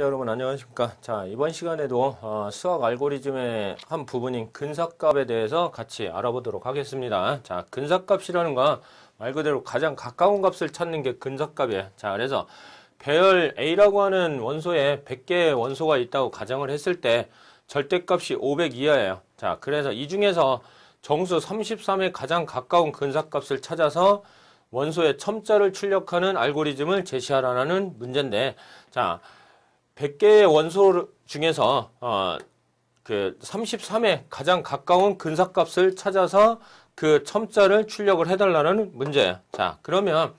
시청자 여러분 안녕하십니까 자 이번 시간에도 어, 수학 알고리즘의 한 부분인 근사값에 대해서 같이 알아보도록 하겠습니다 자 근사값이라는 건 말 그대로 가장 가까운 값을 찾는 게 근사값이에요 자 그래서 배열 A라고 하는 원소에 100개의 원소가 있다고 가정을 했을 때 절대값이 500 이하예요 자 그래서 이 중에서 정수 33에 가장 가까운 근사값을 찾아서 원소의 첨자를 출력하는 알고리즘을 제시하라는 문제인데 자 100개의 원소 중에서 어, 그 33에 가장 가까운 근사값을 찾아서 그 첨자를 출력을 해달라는 문제. 자, 그러면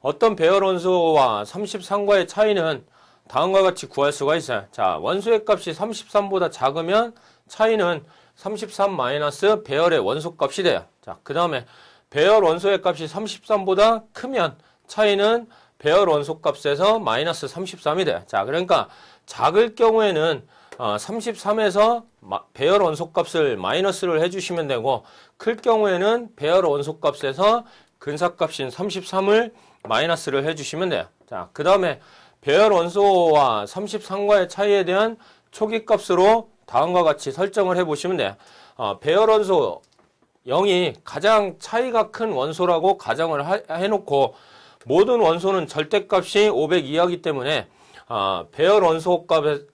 어떤 배열 원소와 33과의 차이는 다음과 같이 구할 수가 있어요. 자, 원소의 값이 33보다 작으면 차이는 33 마이너스 배열의 원소 값이 돼요. 자, 그 다음에 배열 원소의 값이 33보다 크면 차이는 배열 원소값에서 마이너스 33이 돼. 자, 그러니까 작을 경우에는 어, 33에서 마, 배열 원소값을 마이너스를 해주시면 되고 클 경우에는 배열 원소값에서 근사값인 33을 마이너스를 해주시면 돼요. 자, 그 다음에 배열 원소와 33과의 차이에 대한 초기 값으로 다음과 같이 설정을 해보시면 돼요. 어, 배열 원소 0이 가장 차이가 큰 원소라고 가정을 하, 해놓고 모든 원소는 절대값이 500 이하기 때문에 아, 배열 원소 값은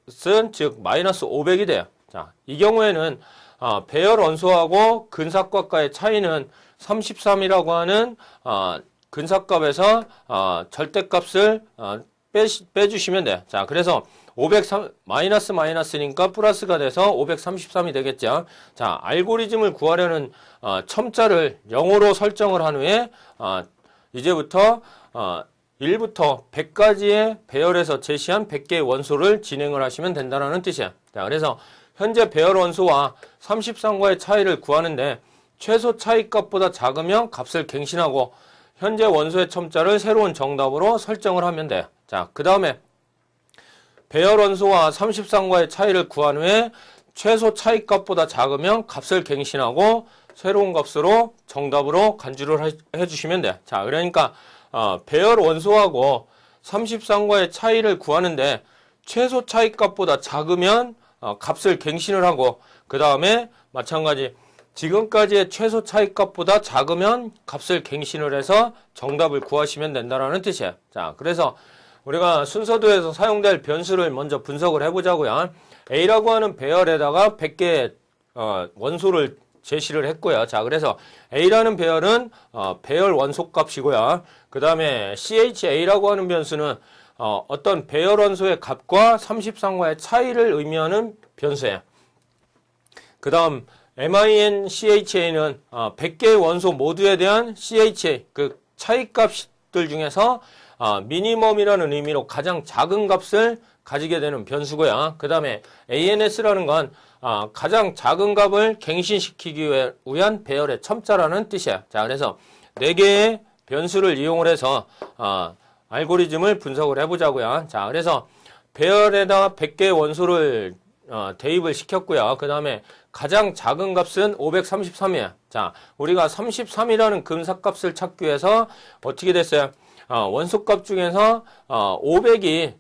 즉 마이너스 500이 돼요. 자, 이 경우에는 아, 배열 원소하고 근사값과의 차이는 33이라고 하는 아, 근사값에서 아, 절대값을 아, 빼, 주시면 돼요. 자, 그래서 503 마이너스 마이너스니까 플러스가 돼서 533이 되겠죠. 자, 알고리즘을 구하려는 아, 첨자를 0으로 설정을 한 후에 아, 이제부터 어, 1부터 100까지의 배열에서 제시한 100개의 원소를 진행을 하시면 된다는 뜻이야. 자, 그래서 현재 배열 원소와 33과의 차이를 구하는데 최소 차이값보다 작으면 값을 갱신하고 현재 원소의 첨자를 새로운 정답으로 설정을 하면 돼. 자, 그 다음에 배열 원소와 33과의 차이를 구한 후에 최소 차이값보다 작으면 값을 갱신하고 새로운 값으로 정답으로 간주를 해주시면 돼요. 자, 그러니까 어, 배열 원소하고 33과의 차이를 구하는데 최소 차이값보다 작으면 어, 값을 갱신을 하고 그 다음에 마찬가지 지금까지의 최소 차이값보다 작으면 값을 갱신을 해서 정답을 구하시면 된다는 뜻이에요. 자, 그래서 우리가 순서도에서 사용될 변수를 먼저 분석을 해보자고요. A라고 하는 배열에다가 100개의 어, 원소를 제시를 했고요. 자, 그래서 A라는 배열은 어, 배열 원소값이고요. 그 다음에 CHA라고 하는 변수는 어, 어떤 배열 원소의 값과 33과의 차이를 의미하는 변수예요. 그 다음 MIN CHA는 어, 100개의 원소 모두에 대한 CHA, 그 차이값들 중에서 어, 미니멈이라는 의미로 가장 작은 값을 가지게 되는 변수고요. 그 다음에 ANS라는 건 아, 가장 작은 값을 갱신시키기 위한 배열의 첨자라는 뜻이에요. 자, 그래서 4개의 변수를 이용을 해서 아, 알고리즘을 분석을 해보자고요. 자, 그래서 배열에다 100개의 원소를 어, 대입을 시켰고요. 그 다음에 가장 작은 값은 533이에요. 자, 우리가 33이라는 금사값을 찾기 위해서 어떻게 됐어요? 어, 원소값 중에서 어, 500이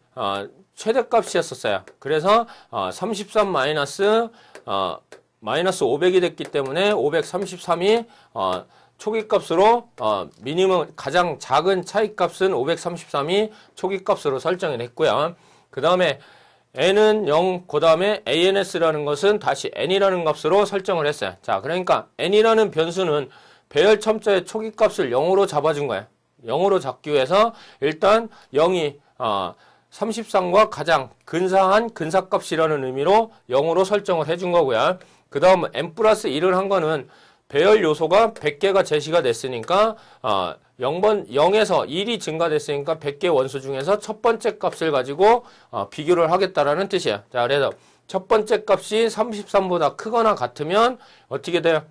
최대값이었었어요. 그래서 어, 33 마이너스 어, 마이너스 500이 됐기 때문에 533이 어, 초기값으로 어, 미니멈 가장 작은 차이값은 533이 초기값으로 설정을 했고요. 그 다음에 n은 0, 그 다음에 ans라는 것은 다시 n이라는 값으로 설정을 했어요. 자, 그러니까 n이라는 변수는 배열 첨자의 초기값을 0으로 잡아준 거예요. 0으로 잡기 위해서 일단 0이 어, 3 3과 가장 근사한 근사값이라는 의미로 0으로 설정을 해준 거고요. 그 다음 n 플러스 1을 한 거는 배열 요소가 100개가 제시가 됐으니까 어, 0번, 0에서 1이 증가됐으니까 100개 원수 중에서 첫 번째 값을 가지고 어, 비교를 하겠다라는 뜻이에요. 자, 그래서 첫 번째 값이 33보다 크거나 같으면 어떻게 돼요?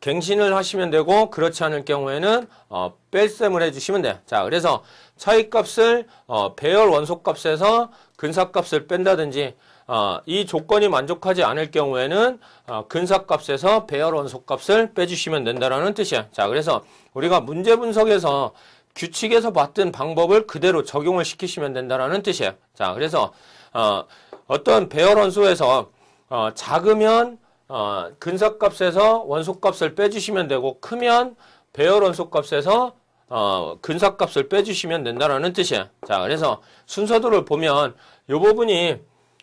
갱신을 하시면 되고 그렇지 않을 경우에는 어, 뺄셈을 해주시면 돼요. 자, 그래서 차이값을 어, 배열 원소값에서 근사값을 뺀다든지 어, 이 조건이 만족하지 않을 경우에는 어, 근사값에서 배열 원소값을 빼주시면 된다는 뜻이야. 자, 그래서 우리가 문제 분석에서 규칙에서 봤던 방법을 그대로 적용을 시키시면 된다는 뜻이에요. 자, 그래서 어, 어떤 배열 원소에서 어, 작으면 어, 근사값에서 원소값을 빼주시면 되고 크면 배열 원소값에서 어, 근사값을 빼주시면 된다라는 뜻이야. 자, 그래서 순서도를 보면 이 부분이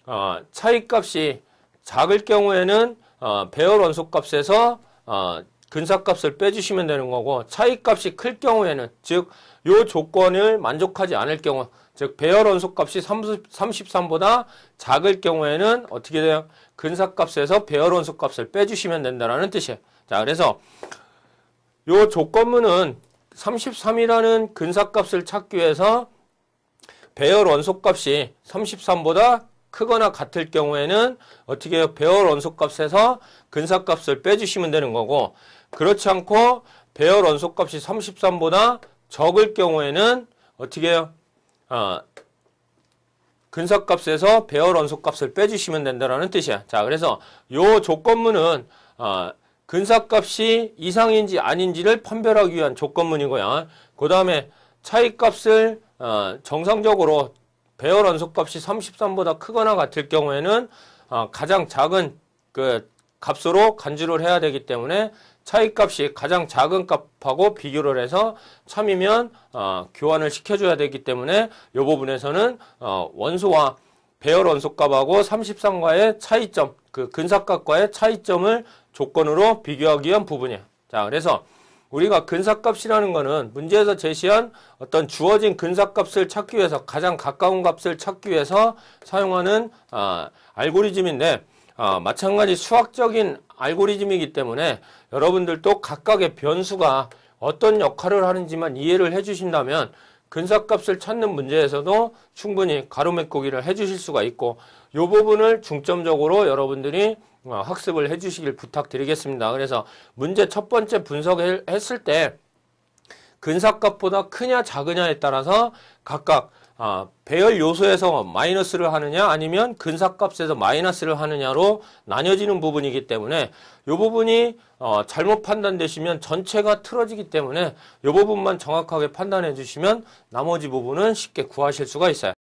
어, 차이값이 작을 경우에는 어, 배열 원소값에서 어, 근사값을 빼주시면 되는 거고 차이값이 클 경우에는 즉 요 조건을 만족하지 않을 경우 즉 배열 원소값이 3 3보다 작을 경우에는 어떻게 돼요? 근사값에서 배열 원소값을 빼주시면 된다는 뜻이에요. 자 그래서 요 조건문은 33이라는 근사값을 찾기 위해서 배열 원소값이 33보다 크거나 같을 경우에는 어떻게 해요? 배열 원소값에서 근사값을 빼주시면 되는 거고 그렇지 않고 배열 원소값이 33보다 적을 경우에는 어떻게 해요? 아, 근사값에서 배열 원소값을 빼주시면 된다는 뜻이야. 자, 그래서 요 조건문은 아, 근사값이 이상인지 아닌지를 판별하기 위한 조건문이고요. 그 다음에 차이값을 어, 정상적으로 배열 원소값이 33보다 크거나 같을 경우에는 어, 가장 작은 그 값으로 간주를 해야 되기 때문에 차이값이 가장 작은 값하고 비교를 해서 참이면 어, 교환을 시켜줘야 되기 때문에 이 부분에서는 어, 원소와 배열 원소값하고 33과의 차이점, 그 근사값과의 차이점을 조건으로 비교하기 위한 부분이에요. 자, 그래서 우리가 근사값이라는 것은 문제에서 제시한 어떤 주어진 근사값을 찾기 위해서 가장 가까운 값을 찾기 위해서 사용하는 아, 알고리즘인데 아, 마찬가지 수학적인 알고리즘이기 때문에 여러분들도 각각의 변수가 어떤 역할을 하는지만 이해를 해주신다면 근사값을 찾는 문제에서도 충분히 가로메꾸기를 해주실 수가 있고 이 부분을 중점적으로 여러분들이 어, 학습을 해주시길 부탁드리겠습니다. 그래서 문제 첫 번째 분석했을 을때 근사값보다 크냐 작으냐에 따라서 각각 어, 배열 요소에서 마이너스를 하느냐 아니면 근사값에서 마이너스를 하느냐로 나뉘어지는 부분이기 때문에 이 부분이 어, 잘못 판단되시면 전체가 틀어지기 때문에 이 부분만 정확하게 판단해 주시면 나머지 부분은 쉽게 구하실 수가 있어요.